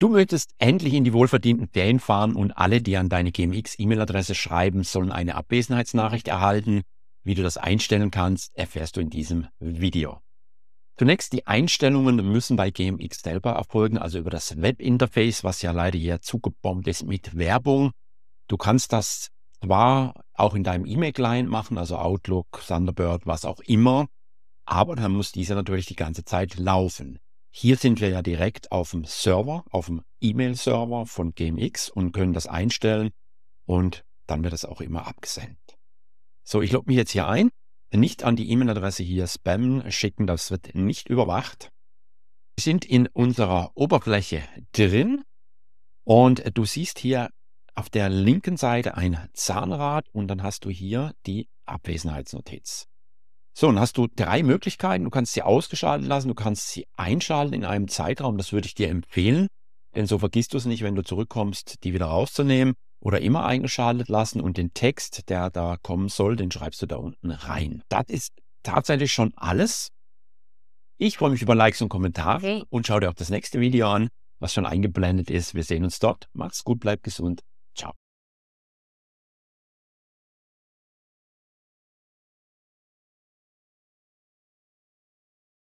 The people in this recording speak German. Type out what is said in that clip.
Du möchtest endlich in die wohlverdienten Ferien fahren und alle, die an deine GMX-E-Mail-Adresse schreiben, sollen eine Abwesenheitsnachricht erhalten. Wie du das einstellen kannst, erfährst du in diesem Video. Zunächst die Einstellungen müssen bei GMX selber erfolgen, also über das Webinterface, was ja leider hier zugebombt ist mit Werbung. Du kannst das zwar auch in deinem E-Mail-Client machen, also Outlook, Thunderbird, was auch immer, aber dann muss dieser natürlich die ganze Zeit laufen. Hier sind wir ja direkt auf dem Server, auf dem E-Mail-Server von GMX und können das einstellen und dann wird das auch immer abgesendet. So, ich logge mich jetzt hier ein. Nicht an die E-Mail-Adresse hier spammen schicken, das wird nicht überwacht. Wir sind in unserer Oberfläche drin und du siehst hier auf der linken Seite ein Zahnrad und dann hast du hier die Abwesenheitsnotiz. So, dann hast du drei Möglichkeiten. Du kannst sie ausgeschaltet lassen, du kannst sie einschalten in einem Zeitraum. Das würde ich dir empfehlen, denn so vergisst du es nicht, wenn du zurückkommst, die wieder rauszunehmen. Oder immer eingeschaltet lassen und den Text, der da kommen soll, den schreibst du da unten rein. Das ist tatsächlich schon alles. Ich freue mich über Likes und Kommentare und schau dir auch das nächste Video an, was schon eingeblendet ist. Wir sehen uns dort. Mach's gut, bleib gesund.